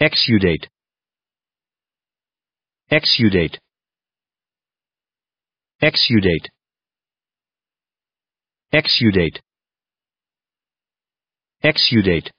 exudate exudate exudate exudate exudate